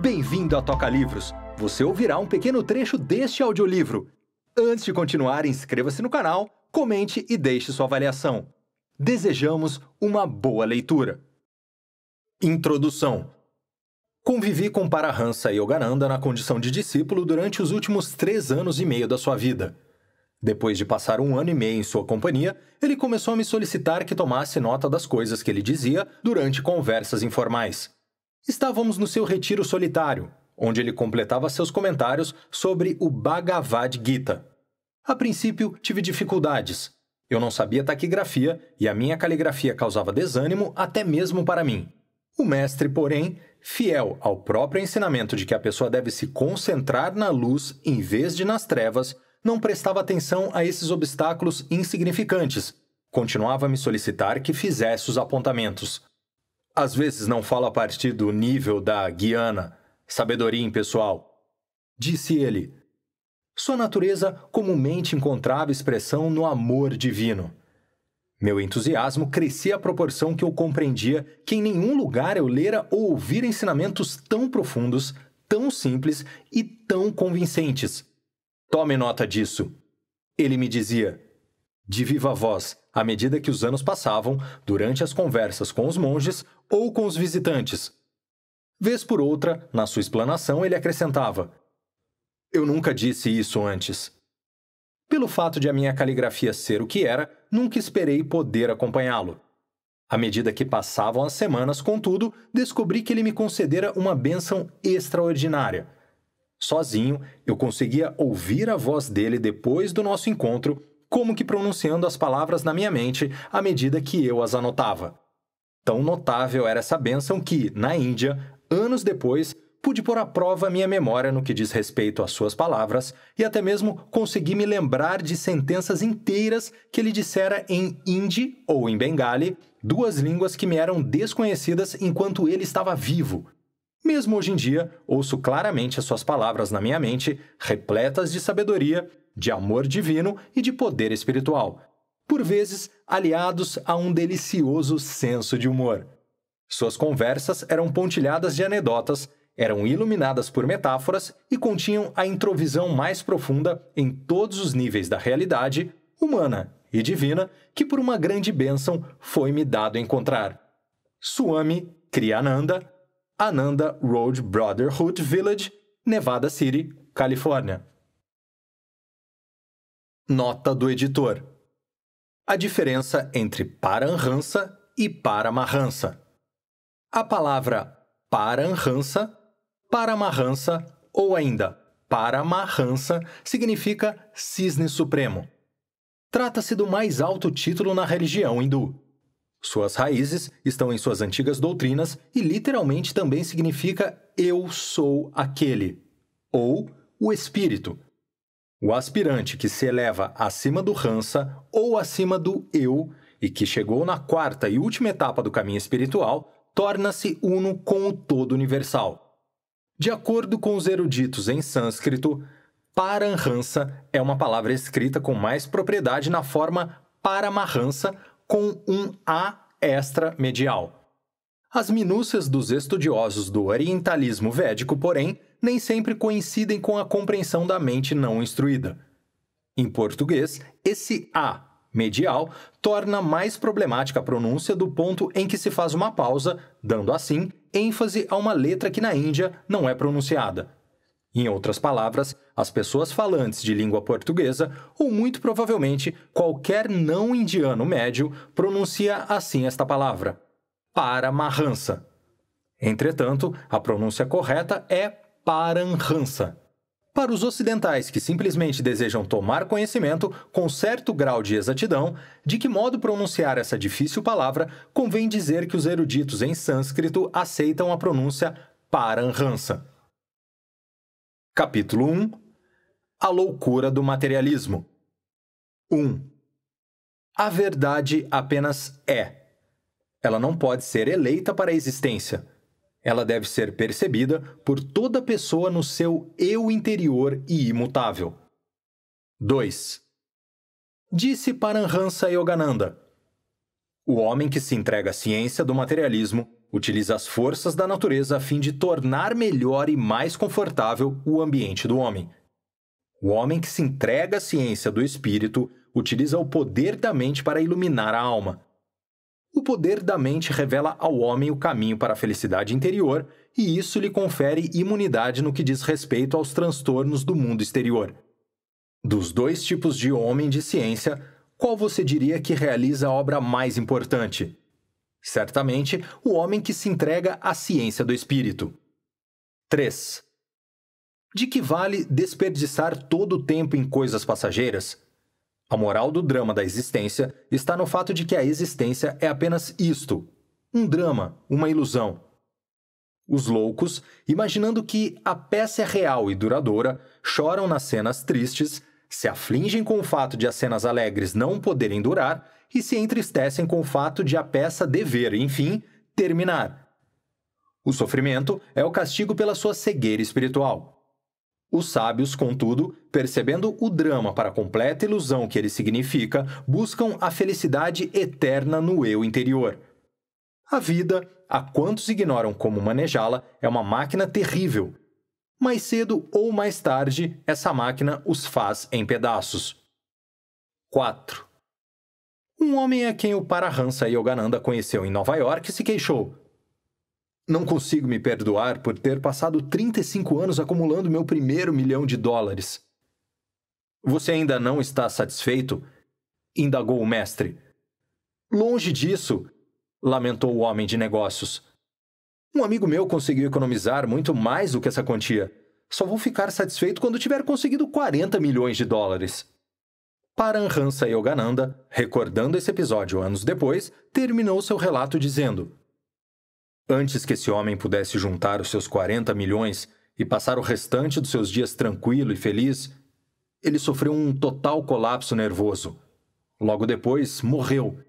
Bem-vindo à Toca Livros! Você ouvirá um pequeno trecho deste audiolivro. Antes de continuar, inscreva-se no canal, comente e deixe sua avaliação. Desejamos uma boa leitura. Introdução Convivi com Parahansa Yogananda na condição de discípulo durante os últimos três anos e meio da sua vida. Depois de passar um ano e meio em sua companhia, ele começou a me solicitar que tomasse nota das coisas que ele dizia durante conversas informais. Estávamos no seu retiro solitário, onde ele completava seus comentários sobre o Bhagavad Gita. A princípio, tive dificuldades. Eu não sabia taquigrafia e a minha caligrafia causava desânimo até mesmo para mim. O mestre, porém, fiel ao próprio ensinamento de que a pessoa deve se concentrar na luz em vez de nas trevas, não prestava atenção a esses obstáculos insignificantes. Continuava a me solicitar que fizesse os apontamentos às vezes não falo a partir do nível da Guiana, sabedoria impessoal. Disse ele. Sua natureza comumente encontrava expressão no amor divino. Meu entusiasmo crescia à proporção que eu compreendia que em nenhum lugar eu lera ou ouvira ensinamentos tão profundos, tão simples e tão convincentes. Tome nota disso. Ele me dizia: de viva voz, à medida que os anos passavam, durante as conversas com os monges ou com os visitantes. Vez por outra, na sua explanação, ele acrescentava: Eu nunca disse isso antes. Pelo fato de a minha caligrafia ser o que era, nunca esperei poder acompanhá-lo. À medida que passavam as semanas, contudo, descobri que ele me concedera uma bênção extraordinária. Sozinho, eu conseguia ouvir a voz dele depois do nosso encontro como que pronunciando as palavras na minha mente à medida que eu as anotava. Tão notável era essa bênção que, na Índia, anos depois, pude pôr à prova minha memória no que diz respeito às suas palavras e até mesmo consegui me lembrar de sentenças inteiras que ele dissera em hindi ou em bengali, duas línguas que me eram desconhecidas enquanto ele estava vivo. Mesmo hoje em dia, ouço claramente as suas palavras na minha mente, repletas de sabedoria, de amor divino e de poder espiritual, por vezes aliados a um delicioso senso de humor. Suas conversas eram pontilhadas de anedotas, eram iluminadas por metáforas e continham a introvisão mais profunda em todos os níveis da realidade, humana e divina, que por uma grande bênção foi-me dado encontrar. Suami Kriyananda, Ananda Road Brotherhood Village, Nevada City, Califórnia. Nota do editor. A diferença entre paranrança e paramarrança. A palavra paranrança, paramarrança ou ainda paramarrança significa cisne supremo. Trata-se do mais alto título na religião hindu. Suas raízes estão em suas antigas doutrinas e literalmente também significa eu sou aquele ou o espírito o aspirante que se eleva acima do Hansa ou acima do eu e que chegou na quarta e última etapa do caminho espiritual torna-se uno com o todo universal. De acordo com os eruditos em sânscrito, Paranhansa é uma palavra escrita com mais propriedade na forma Paramahansa com um A extra medial. As minúcias dos estudiosos do orientalismo védico, porém, nem sempre coincidem com a compreensão da mente não instruída. Em português, esse A medial torna mais problemática a pronúncia do ponto em que se faz uma pausa, dando assim ênfase a uma letra que na Índia não é pronunciada. Em outras palavras, as pessoas falantes de língua portuguesa, ou muito provavelmente qualquer não indiano médio, pronuncia assim esta palavra para marrança. Entretanto, a pronúncia correta é paranrança. Para os ocidentais que simplesmente desejam tomar conhecimento, com certo grau de exatidão, de que modo pronunciar essa difícil palavra, convém dizer que os eruditos em sânscrito aceitam a pronúncia paranrança. Capítulo 1 A loucura do materialismo 1. A verdade apenas é. Ela não pode ser eleita para a existência. Ela deve ser percebida por toda pessoa no seu eu interior e imutável. 2. Disse Paranhansa Yogananda: O homem que se entrega à ciência do materialismo utiliza as forças da natureza a fim de tornar melhor e mais confortável o ambiente do homem. O homem que se entrega à ciência do espírito utiliza o poder da mente para iluminar a alma. O poder da mente revela ao homem o caminho para a felicidade interior, e isso lhe confere imunidade no que diz respeito aos transtornos do mundo exterior. Dos dois tipos de homem de ciência, qual você diria que realiza a obra mais importante? Certamente, o homem que se entrega à ciência do espírito. 3. De que vale desperdiçar todo o tempo em coisas passageiras? A moral do drama da existência está no fato de que a existência é apenas isto: um drama, uma ilusão. Os loucos, imaginando que a peça é real e duradoura, choram nas cenas tristes, se afligem com o fato de as cenas alegres não poderem durar e se entristecem com o fato de a peça dever, enfim, terminar. O sofrimento é o castigo pela sua cegueira espiritual. Os sábios, contudo, percebendo o drama para a completa ilusão que ele significa, buscam a felicidade eterna no eu interior. A vida, a quantos ignoram como manejá-la, é uma máquina terrível. Mais cedo ou mais tarde, essa máquina os faz em pedaços. 4. Um homem a é quem o Parahansa Yogananda conheceu em Nova York se queixou: não consigo me perdoar por ter passado 35 anos acumulando meu primeiro milhão de dólares. Você ainda não está satisfeito? indagou o mestre. Longe disso, lamentou o homem de negócios. Um amigo meu conseguiu economizar muito mais do que essa quantia. Só vou ficar satisfeito quando tiver conseguido 40 milhões de dólares. Paranhansa Yogananda, recordando esse episódio anos depois, terminou seu relato dizendo: Antes que esse homem pudesse juntar os seus 40 milhões e passar o restante dos seus dias tranquilo e feliz, ele sofreu um total colapso nervoso. Logo depois, morreu.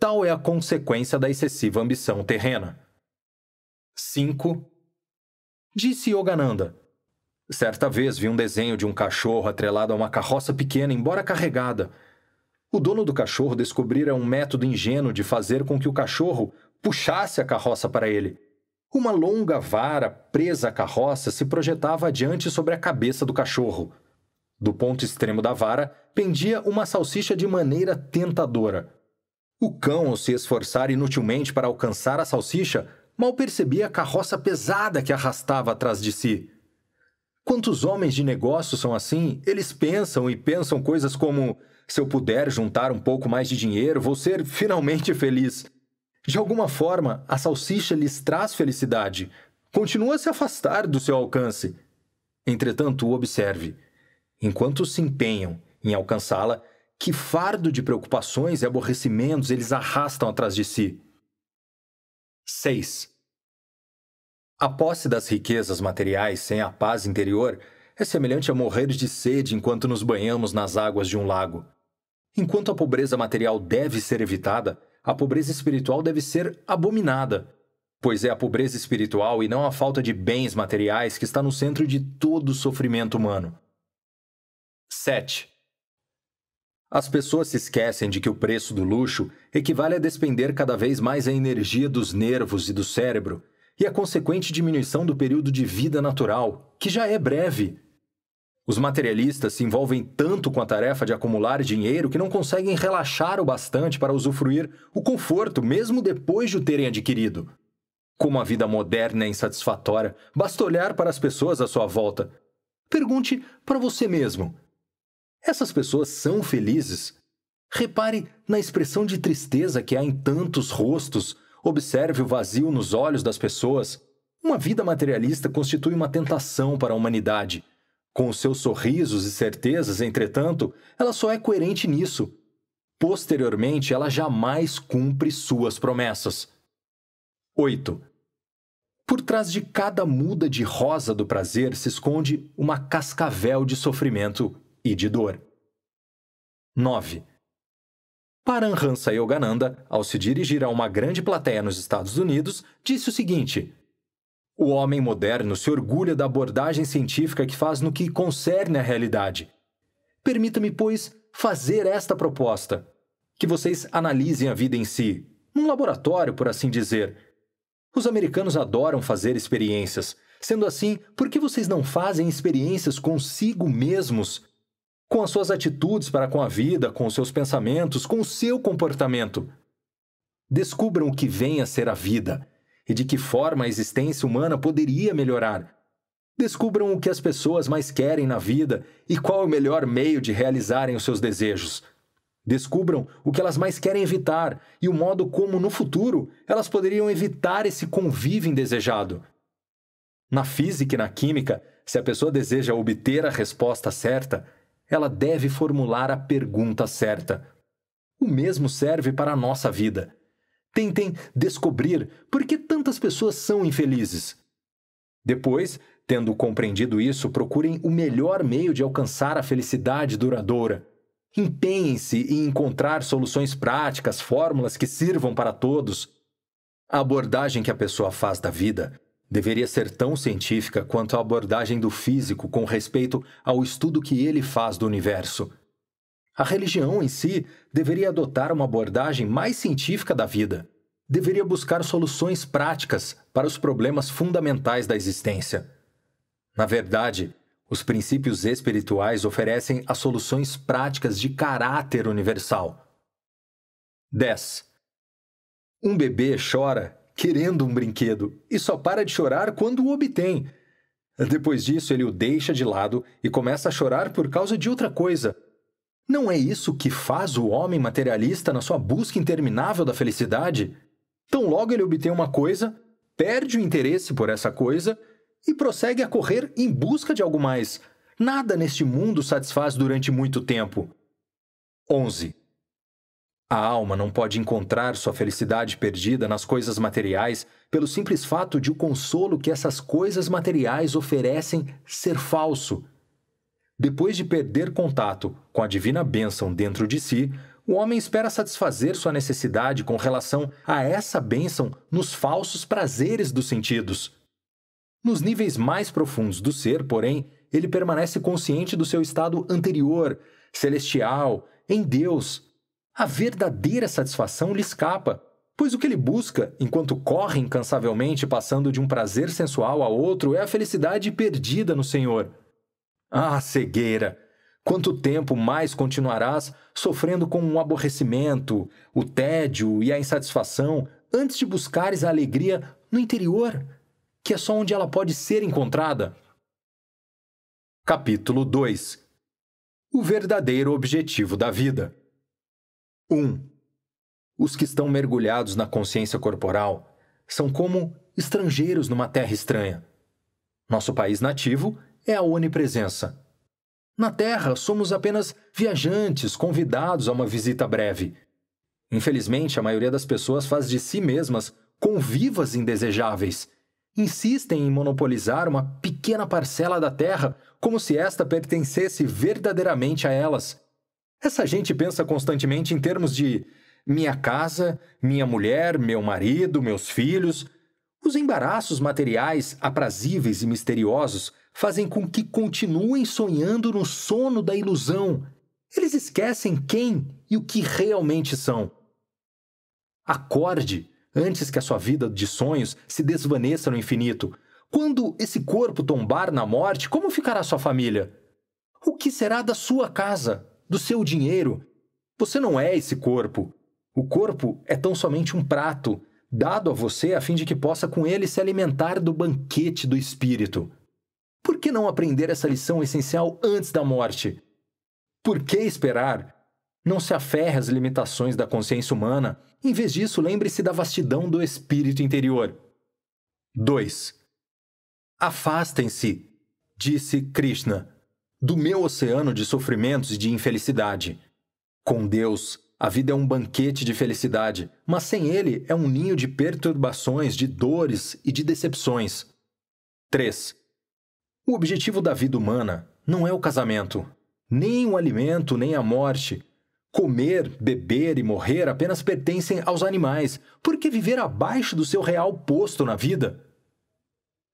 Tal é a consequência da excessiva ambição terrena. 5. Disse Yogananda. Certa vez vi um desenho de um cachorro atrelado a uma carroça pequena, embora carregada. O dono do cachorro descobrira um método ingênuo de fazer com que o cachorro puxasse a carroça para ele. Uma longa vara presa à carroça se projetava adiante sobre a cabeça do cachorro. Do ponto extremo da vara pendia uma salsicha de maneira tentadora. O cão, ao se esforçar inutilmente para alcançar a salsicha, mal percebia a carroça pesada que arrastava atrás de si. Quantos homens de negócios são assim? Eles pensam e pensam coisas como: se eu puder juntar um pouco mais de dinheiro, vou ser finalmente feliz. De alguma forma, a salsicha lhes traz felicidade. Continua a se afastar do seu alcance. Entretanto, observe. Enquanto se empenham em alcançá-la, que fardo de preocupações e aborrecimentos eles arrastam atrás de si. 6. A posse das riquezas materiais sem a paz interior é semelhante a morrer de sede enquanto nos banhamos nas águas de um lago. Enquanto a pobreza material deve ser evitada, a pobreza espiritual deve ser abominada, pois é a pobreza espiritual e não a falta de bens materiais que está no centro de todo o sofrimento humano. 7. As pessoas se esquecem de que o preço do luxo equivale a despender cada vez mais a energia dos nervos e do cérebro, e a consequente diminuição do período de vida natural, que já é breve, os materialistas se envolvem tanto com a tarefa de acumular dinheiro que não conseguem relaxar o bastante para usufruir o conforto mesmo depois de o terem adquirido. Como a vida moderna é insatisfatória, basta olhar para as pessoas à sua volta. Pergunte para você mesmo: essas pessoas são felizes? Repare na expressão de tristeza que há em tantos rostos, observe o vazio nos olhos das pessoas. Uma vida materialista constitui uma tentação para a humanidade com os seus sorrisos e certezas, entretanto, ela só é coerente nisso. Posteriormente, ela jamais cumpre suas promessas. 8. Por trás de cada muda de rosa do prazer se esconde uma cascavel de sofrimento e de dor. 9. Paranhansa Yogananda, ao se dirigir a uma grande plateia nos Estados Unidos, disse o seguinte: o homem moderno se orgulha da abordagem científica que faz no que concerne à realidade. Permita-me, pois, fazer esta proposta: que vocês analisem a vida em si, num laboratório, por assim dizer. Os americanos adoram fazer experiências. Sendo assim, por que vocês não fazem experiências consigo mesmos? Com as suas atitudes para com a vida, com os seus pensamentos, com o seu comportamento. Descubram o que vem a ser a vida e de que forma a existência humana poderia melhorar. Descubram o que as pessoas mais querem na vida e qual é o melhor meio de realizarem os seus desejos. Descubram o que elas mais querem evitar e o modo como, no futuro, elas poderiam evitar esse convívio indesejado. Na física e na química, se a pessoa deseja obter a resposta certa, ela deve formular a pergunta certa. O mesmo serve para a nossa vida. Tentem descobrir por que tantas pessoas são infelizes. Depois, tendo compreendido isso, procurem o melhor meio de alcançar a felicidade duradoura. Empenhem-se em encontrar soluções práticas, fórmulas que sirvam para todos. A abordagem que a pessoa faz da vida deveria ser tão científica quanto a abordagem do físico com respeito ao estudo que ele faz do universo. A religião em si deveria adotar uma abordagem mais científica da vida. Deveria buscar soluções práticas para os problemas fundamentais da existência. Na verdade, os princípios espirituais oferecem as soluções práticas de caráter universal. 10. Um bebê chora querendo um brinquedo e só para de chorar quando o obtém. Depois disso, ele o deixa de lado e começa a chorar por causa de outra coisa, não é isso que faz o homem materialista na sua busca interminável da felicidade? Tão logo ele obtém uma coisa, perde o interesse por essa coisa e prossegue a correr em busca de algo mais. Nada neste mundo satisfaz durante muito tempo. 11. A alma não pode encontrar sua felicidade perdida nas coisas materiais pelo simples fato de o consolo que essas coisas materiais oferecem ser falso. Depois de perder contato com a divina bênção dentro de si, o homem espera satisfazer sua necessidade com relação a essa bênção nos falsos prazeres dos sentidos. Nos níveis mais profundos do ser, porém, ele permanece consciente do seu estado anterior, celestial, em Deus. A verdadeira satisfação lhe escapa, pois o que ele busca, enquanto corre incansavelmente passando de um prazer sensual a outro, é a felicidade perdida no Senhor. Ah, cegueira! Quanto tempo mais continuarás sofrendo com o aborrecimento, o tédio e a insatisfação antes de buscares a alegria no interior, que é só onde ela pode ser encontrada? Capítulo 2 O verdadeiro objetivo da vida. 1. Um, os que estão mergulhados na consciência corporal são como estrangeiros numa terra estranha. Nosso país nativo é a onipresença. Na Terra, somos apenas viajantes convidados a uma visita breve. Infelizmente, a maioria das pessoas faz de si mesmas convivas indesejáveis. Insistem em monopolizar uma pequena parcela da Terra como se esta pertencesse verdadeiramente a elas. Essa gente pensa constantemente em termos de minha casa, minha mulher, meu marido, meus filhos, os embaraços materiais aprazíveis e misteriosos fazem com que continuem sonhando no sono da ilusão. Eles esquecem quem e o que realmente são. Acorde antes que a sua vida de sonhos se desvaneça no infinito. Quando esse corpo tombar na morte, como ficará sua família? O que será da sua casa, do seu dinheiro? Você não é esse corpo. O corpo é tão somente um prato dado a você a fim de que possa com ele se alimentar do banquete do Espírito. Por que não aprender essa lição essencial antes da morte? Por que esperar? Não se aferre às limitações da consciência humana. Em vez disso, lembre-se da vastidão do espírito interior. 2. Afastem-se, disse Krishna, do meu oceano de sofrimentos e de infelicidade. Com Deus, a vida é um banquete de felicidade, mas sem ele é um ninho de perturbações, de dores e de decepções. 3. O objetivo da vida humana não é o casamento, nem o alimento, nem a morte. Comer, beber e morrer apenas pertencem aos animais, porque viver abaixo do seu real posto na vida.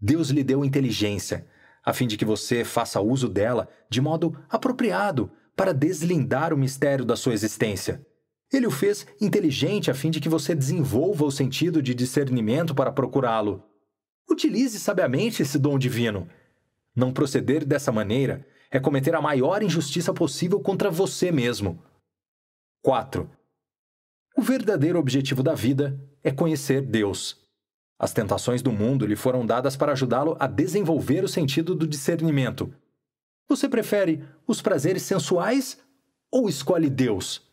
Deus lhe deu inteligência, a fim de que você faça uso dela de modo apropriado para deslindar o mistério da sua existência. Ele o fez inteligente a fim de que você desenvolva o sentido de discernimento para procurá-lo. Utilize sabiamente esse dom divino. Não proceder dessa maneira é cometer a maior injustiça possível contra você mesmo. 4. O verdadeiro objetivo da vida é conhecer Deus. As tentações do mundo lhe foram dadas para ajudá-lo a desenvolver o sentido do discernimento. Você prefere os prazeres sensuais ou escolhe Deus?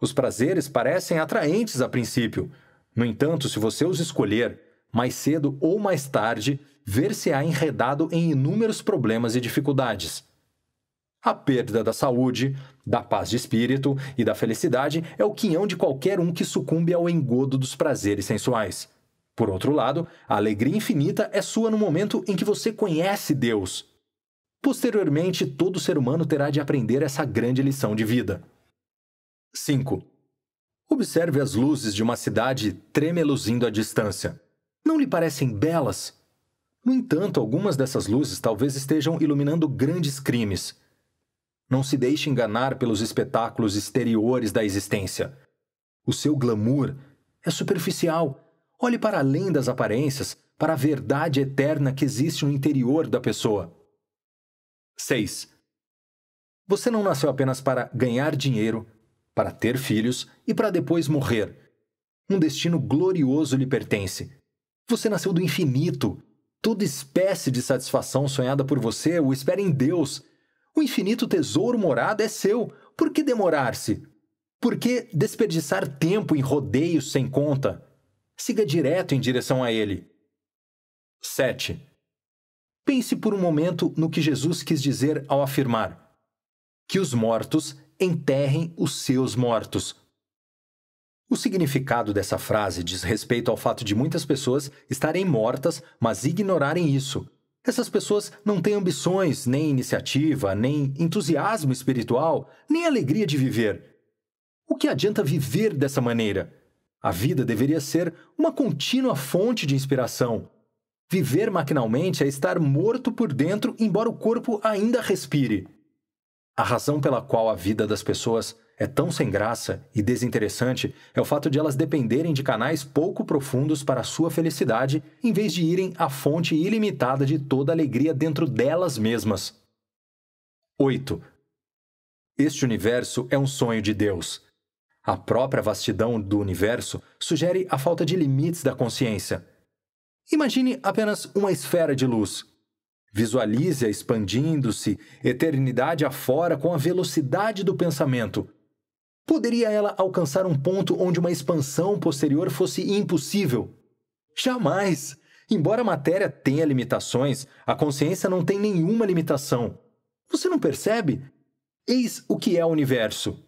Os prazeres parecem atraentes a princípio. No entanto, se você os escolher, mais cedo ou mais tarde, ver-se-á enredado em inúmeros problemas e dificuldades. A perda da saúde, da paz de espírito e da felicidade é o quinhão de qualquer um que sucumbe ao engodo dos prazeres sensuais. Por outro lado, a alegria infinita é sua no momento em que você conhece Deus. Posteriormente, todo ser humano terá de aprender essa grande lição de vida. 5. Observe as luzes de uma cidade tremeluzindo à distância. Não lhe parecem belas? No entanto, algumas dessas luzes talvez estejam iluminando grandes crimes. Não se deixe enganar pelos espetáculos exteriores da existência. O seu glamour é superficial. Olhe para além das aparências, para a verdade eterna que existe no interior da pessoa. 6. Você não nasceu apenas para ganhar dinheiro, para ter filhos e para depois morrer. Um destino glorioso lhe pertence. Você nasceu do infinito. Toda espécie de satisfação sonhada por você o espera em Deus. O infinito tesouro morado é seu. Por que demorar-se? Por que desperdiçar tempo em rodeios sem conta? Siga direto em direção a ele. 7. Pense por um momento no que Jesus quis dizer ao afirmar que os mortos enterrem os seus mortos. O significado dessa frase diz respeito ao fato de muitas pessoas estarem mortas, mas ignorarem isso. Essas pessoas não têm ambições, nem iniciativa, nem entusiasmo espiritual, nem alegria de viver. O que adianta viver dessa maneira? A vida deveria ser uma contínua fonte de inspiração. Viver maquinalmente é estar morto por dentro, embora o corpo ainda respire. A razão pela qual a vida das pessoas é tão sem graça e desinteressante é o fato de elas dependerem de canais pouco profundos para sua felicidade, em vez de irem à fonte ilimitada de toda alegria dentro delas mesmas. 8. Este universo é um sonho de Deus. A própria vastidão do universo sugere a falta de limites da consciência. Imagine apenas uma esfera de luz. Visualize-a expandindo-se, eternidade afora, com a velocidade do pensamento. Poderia ela alcançar um ponto onde uma expansão posterior fosse impossível? Jamais! Embora a matéria tenha limitações, a consciência não tem nenhuma limitação. Você não percebe? Eis o que é o universo: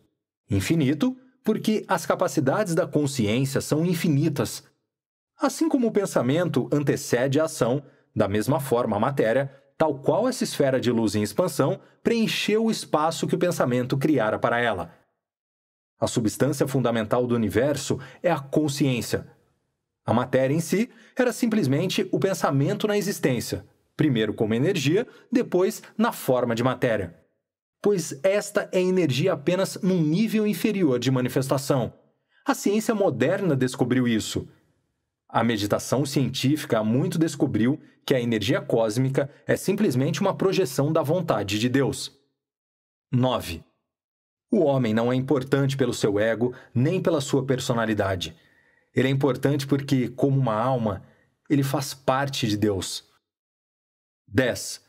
infinito, porque as capacidades da consciência são infinitas. Assim como o pensamento antecede a ação, da mesma forma, a matéria, tal qual essa esfera de luz em expansão, preencheu o espaço que o pensamento criara para ela. A substância fundamental do universo é a consciência. A matéria em si era simplesmente o pensamento na existência, primeiro como energia, depois na forma de matéria. Pois esta é energia apenas num nível inferior de manifestação. A ciência moderna descobriu isso. A meditação científica há muito descobriu que a energia cósmica é simplesmente uma projeção da vontade de Deus. 9. O homem não é importante pelo seu ego nem pela sua personalidade. Ele é importante porque, como uma alma, ele faz parte de Deus. 10.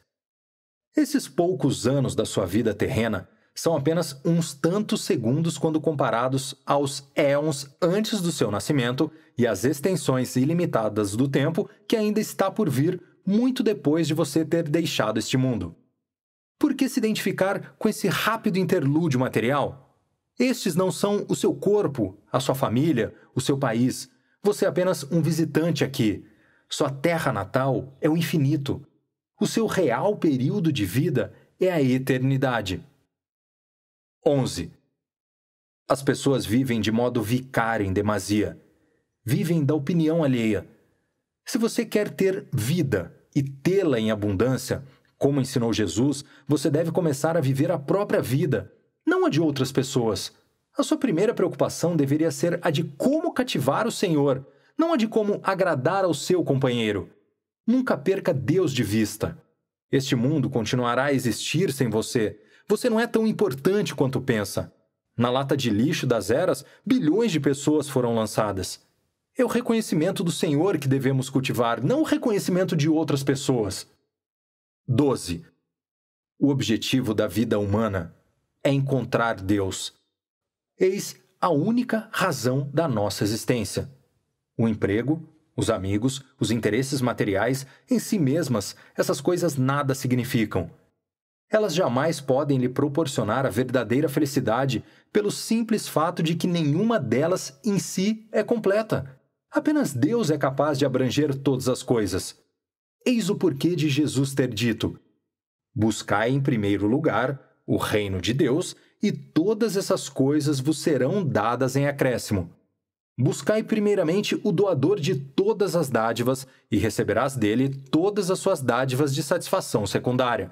Esses poucos anos da sua vida terrena são apenas uns tantos segundos quando comparados aos éons antes do seu nascimento e às extensões ilimitadas do tempo que ainda está por vir muito depois de você ter deixado este mundo. Por que se identificar com esse rápido interlúdio material? Estes não são o seu corpo, a sua família, o seu país. Você é apenas um visitante aqui. Sua terra natal é o infinito. O seu real período de vida é a eternidade. 11. As pessoas vivem de modo vicário em demasia. Vivem da opinião alheia. Se você quer ter vida e tê-la em abundância, como ensinou Jesus, você deve começar a viver a própria vida, não a de outras pessoas. A sua primeira preocupação deveria ser a de como cativar o Senhor, não a de como agradar ao seu companheiro. Nunca perca Deus de vista. Este mundo continuará a existir sem você, você não é tão importante quanto pensa. Na lata de lixo das eras, bilhões de pessoas foram lançadas. É o reconhecimento do Senhor que devemos cultivar, não o reconhecimento de outras pessoas. 12. O objetivo da vida humana é encontrar Deus. Eis a única razão da nossa existência. O emprego, os amigos, os interesses materiais, em si mesmas, essas coisas nada significam elas jamais podem lhe proporcionar a verdadeira felicidade pelo simples fato de que nenhuma delas em si é completa. Apenas Deus é capaz de abranger todas as coisas. Eis o porquê de Jesus ter dito: Buscai em primeiro lugar o reino de Deus, e todas essas coisas vos serão dadas em acréscimo. Buscai primeiramente o doador de todas as dádivas, e receberás dele todas as suas dádivas de satisfação secundária.